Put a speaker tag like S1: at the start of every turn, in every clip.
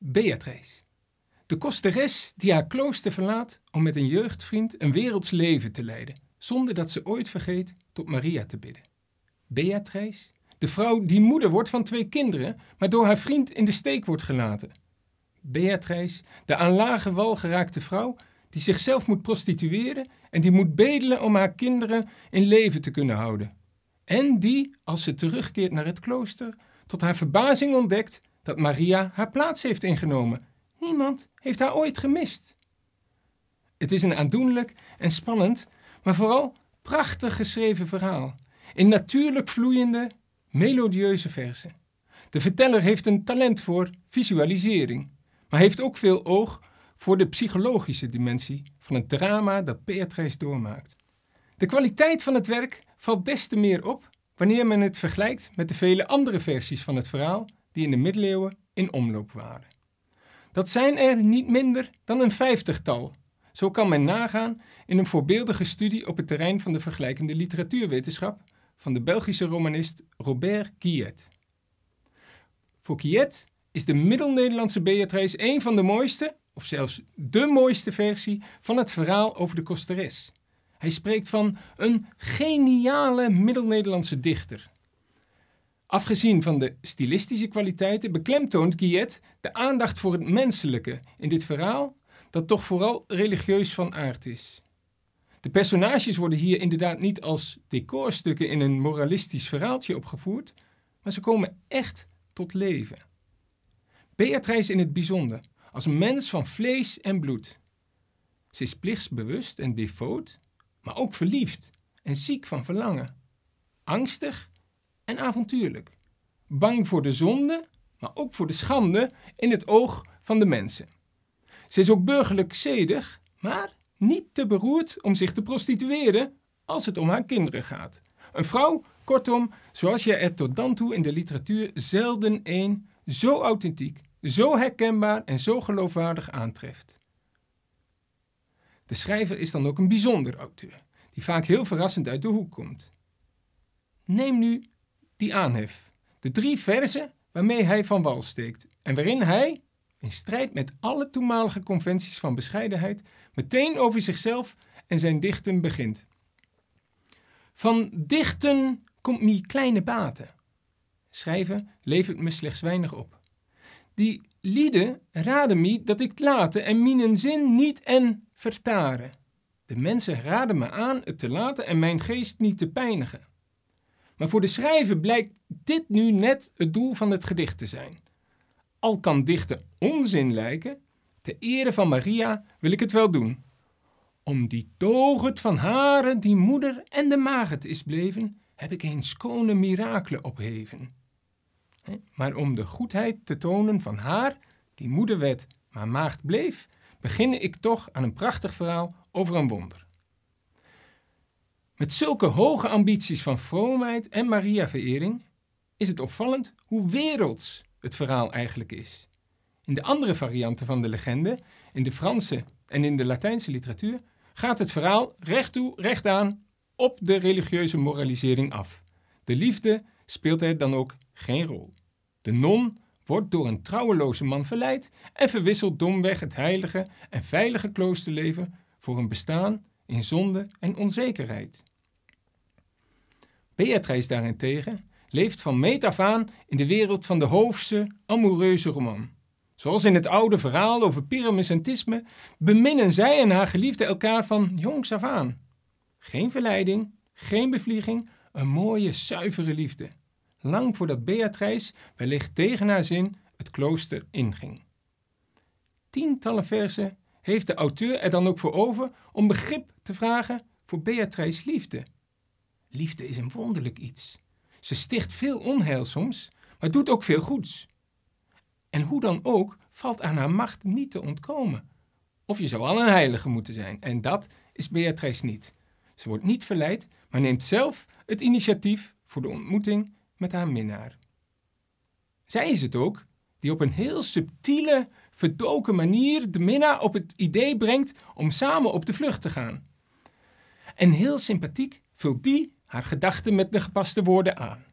S1: Beatrice. De kosteres die haar klooster verlaat om met een jeugdvriend een werelds leven te leiden, zonder dat ze ooit vergeet tot Maria te bidden. Beatrice, de vrouw die moeder wordt van twee kinderen, maar door haar vriend in de steek wordt gelaten. Beatrice, de aan lage wal geraakte vrouw die zichzelf moet prostitueren en die moet bedelen om haar kinderen in leven te kunnen houden. En die, als ze terugkeert naar het klooster, tot haar verbazing ontdekt dat Maria haar plaats heeft ingenomen. Niemand heeft haar ooit gemist. Het is een aandoenlijk en spannend, maar vooral prachtig geschreven verhaal. In natuurlijk vloeiende, melodieuze versen. De verteller heeft een talent voor visualisering, maar heeft ook veel oog voor de psychologische dimensie van het drama dat Beatrice doormaakt. De kwaliteit van het werk valt des te meer op wanneer men het vergelijkt met de vele andere versies van het verhaal die in de middeleeuwen in omloop waren. Dat zijn er niet minder dan een vijftigtal. Zo kan men nagaan in een voorbeeldige studie op het terrein van de vergelijkende literatuurwetenschap van de Belgische romanist Robert Quiet. Voor Kiet is de Middel-Nederlandse Beatrice een van de mooiste, of zelfs de mooiste versie, van het verhaal over de kosteres. Hij spreekt van een geniale Middel-Nederlandse dichter. Afgezien van de stilistische kwaliteiten beklemtoont Guillet de aandacht voor het menselijke in dit verhaal, dat toch vooral religieus van aard is. De personages worden hier inderdaad niet als decorstukken in een moralistisch verhaaltje opgevoerd, maar ze komen echt tot leven. Beatrice in het bijzonder, als een mens van vlees en bloed. Ze is plichtsbewust en defoot, maar ook verliefd en ziek van verlangen. Angstig en avontuurlijk. Bang voor de zonde, maar ook voor de schande in het oog van de mensen. Ze is ook burgerlijk zedig, maar niet te beroerd om zich te prostitueren als het om haar kinderen gaat. Een vrouw, kortom, zoals je er tot dan toe in de literatuur zelden een zo authentiek, zo herkenbaar en zo geloofwaardig aantreft. De schrijver is dan ook een bijzonder auteur, die vaak heel verrassend uit de hoek komt. Neem nu die aanhef. De drie verzen waarmee hij van wal steekt en waarin hij, in strijd met alle toenmalige conventies van bescheidenheid, meteen over zichzelf en zijn dichten begint. Van dichten komt mij kleine baten. Schrijven levert me slechts weinig op. Die lieden raden mij dat ik laten en mijn zin niet en vertaren. De mensen raden me aan het te laten en mijn geest niet te pijnigen. Maar voor de schrijver blijkt dit nu net het doel van het gedicht te zijn. Al kan dichten onzin lijken, ter ere van Maria wil ik het wel doen. Om die toget van haren die moeder en de maagd is bleven, heb ik eens schone mirakelen opheven. Maar om de goedheid te tonen van haar, die moeder werd, maar maagd bleef, begin ik toch aan een prachtig verhaal over een wonder. Met zulke hoge ambities van vroomheid en maria Mariaverering is het opvallend hoe werelds het verhaal eigenlijk is. In de andere varianten van de legende, in de Franse en in de Latijnse literatuur, gaat het verhaal recht toe, recht aan op de religieuze moralisering af. De liefde speelt er dan ook geen rol. De non wordt door een trouweloze man verleid en verwisselt domweg het heilige en veilige kloosterleven voor een bestaan in zonde en onzekerheid. Beatrice daarentegen leeft van meet af aan in de wereld van de hoofdse, amoureuze roman. Zoals in het oude verhaal over Pyramus en Tisme, beminnen zij en haar geliefde elkaar van jongs af aan. Geen verleiding, geen bevlieging, een mooie, zuivere liefde. Lang voordat Beatrice, wellicht tegen haar zin, het klooster inging. Tientallen versen heeft de auteur er dan ook voor over om begrip te vragen voor Beatrice's liefde. Liefde is een wonderlijk iets. Ze sticht veel onheil soms, maar doet ook veel goeds. En hoe dan ook valt aan haar macht niet te ontkomen. Of je zou al een heilige moeten zijn, en dat is Beatrice niet. Ze wordt niet verleid, maar neemt zelf het initiatief voor de ontmoeting met haar minnaar. Zij is het ook die op een heel subtiele verdoken manier de minna op het idee brengt om samen op de vlucht te gaan. En heel sympathiek vult die haar gedachten met de gepaste woorden aan.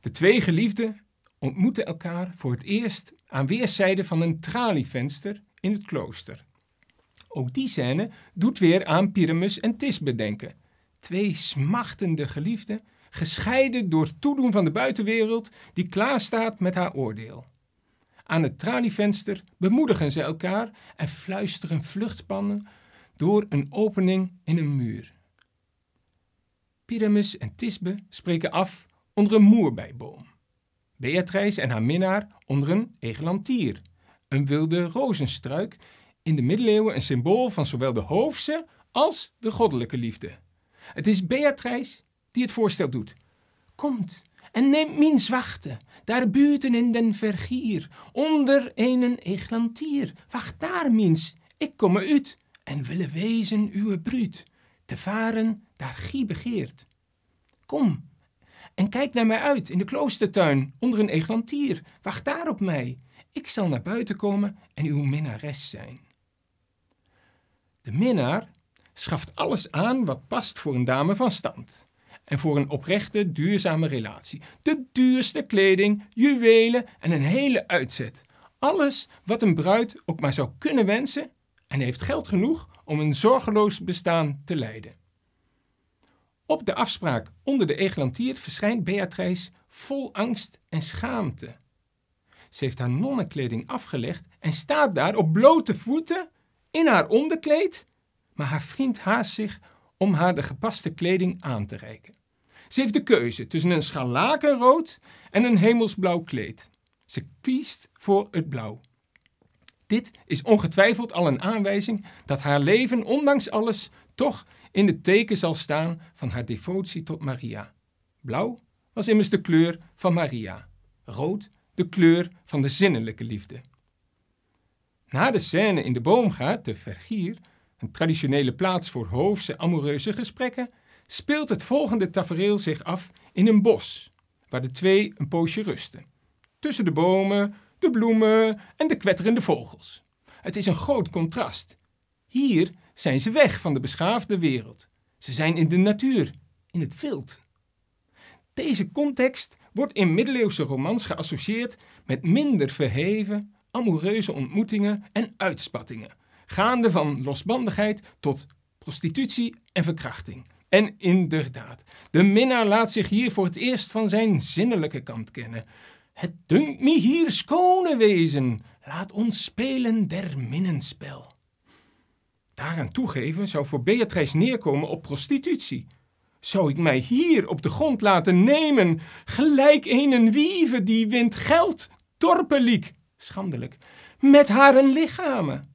S1: De twee geliefden ontmoeten elkaar voor het eerst aan weerszijden van een tralievenster in het klooster. Ook die scène doet weer aan Pyramus en Tisbe denken. Twee smachtende geliefden, gescheiden door het toedoen van de buitenwereld, die klaarstaat met haar oordeel. Aan het tralievenster bemoedigen ze elkaar en fluisteren vluchtpannen door een opening in een muur. Pyramus en Tisbe spreken af onder een moerbijboom. Beatrice en haar minnaar onder een egelantier, een wilde rozenstruik, in de middeleeuwen een symbool van zowel de Hoofse als de goddelijke liefde. Het is Beatrice die het voorstel doet. Komt, en neem mijn wachten, daar buiten in den vergier, onder een eglantier. Wacht daar, mins, ik kom uit en willen wezen uw bruut, te varen daar gie begeert. Kom en kijk naar mij uit in de kloostertuin, onder een eglantier. Wacht daar op mij, ik zal naar buiten komen en uw minnares zijn. De minnaar schaft alles aan wat past voor een dame van stand en voor een oprechte, duurzame relatie. De duurste kleding, juwelen en een hele uitzet. Alles wat een bruid ook maar zou kunnen wensen en heeft geld genoeg om een zorgeloos bestaan te leiden. Op de afspraak onder de Egelantier verschijnt Beatrice vol angst en schaamte. Ze heeft haar nonnenkleding afgelegd en staat daar op blote voeten in haar onderkleed, maar haar vriend haast zich om haar de gepaste kleding aan te reiken. Ze heeft de keuze tussen een scharlakenrood en een hemelsblauw kleed. Ze kiest voor het blauw. Dit is ongetwijfeld al een aanwijzing dat haar leven, ondanks alles, toch in het teken zal staan van haar devotie tot Maria. Blauw was immers de kleur van Maria, rood de kleur van de zinnelijke liefde. Na de scène in de boomgaard, de Vergier, een traditionele plaats voor hoofse amoureuze gesprekken, speelt het volgende tafereel zich af in een bos, waar de twee een poosje rusten. Tussen de bomen, de bloemen en de kwetterende vogels. Het is een groot contrast. Hier zijn ze weg van de beschaafde wereld. Ze zijn in de natuur, in het wild. Deze context wordt in middeleeuwse romans geassocieerd met minder verheven, amoureuze ontmoetingen en uitspattingen, gaande van losbandigheid tot prostitutie en verkrachting. En inderdaad, de minnaar laat zich hier voor het eerst van zijn zinnelijke kant kennen. Het dunkt me hier schone wezen, laat ons spelen der minnenspel. Daaraan toegeven zou voor Beatrice neerkomen op prostitutie. Zou ik mij hier op de grond laten nemen, gelijk een wieve die wint geld, torpeliek, schandelijk, met haar lichamen?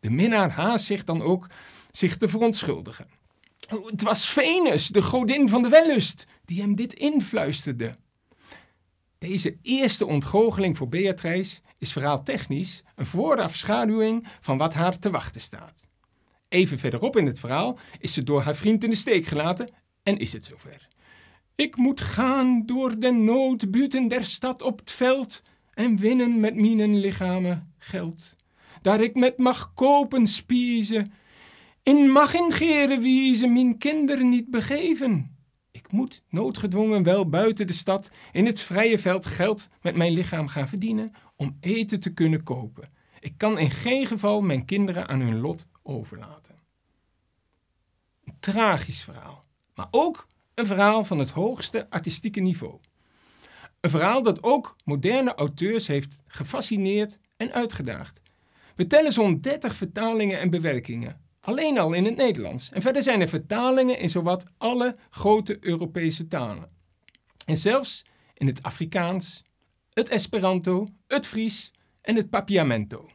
S1: De minnaar haast zich dan ook zich te verontschuldigen. Het was Venus, de godin van de wellust, die hem dit influisterde. Deze eerste ontgoocheling voor Beatrice is verhaaltechnisch een voorafschaduwing van wat haar te wachten staat. Even verderop in het verhaal is ze door haar vriend in de steek gelaten en is het zover. Ik moet gaan door de noodbuiten der stad op het veld en winnen met mijn lichamen geld. Daar ik met mag kopen spiezen in wie ze mijn kinderen niet begeven. Ik moet noodgedwongen wel buiten de stad in het vrije veld geld met mijn lichaam gaan verdienen om eten te kunnen kopen. Ik kan in geen geval mijn kinderen aan hun lot overlaten. Een tragisch verhaal, maar ook een verhaal van het hoogste artistieke niveau. Een verhaal dat ook moderne auteurs heeft gefascineerd en uitgedaagd. We tellen zo'n 30 vertalingen en bewerkingen, Alleen al in het Nederlands. En verder zijn er vertalingen in zowat alle grote Europese talen. En zelfs in het Afrikaans, het Esperanto, het Fries en het Papiamento.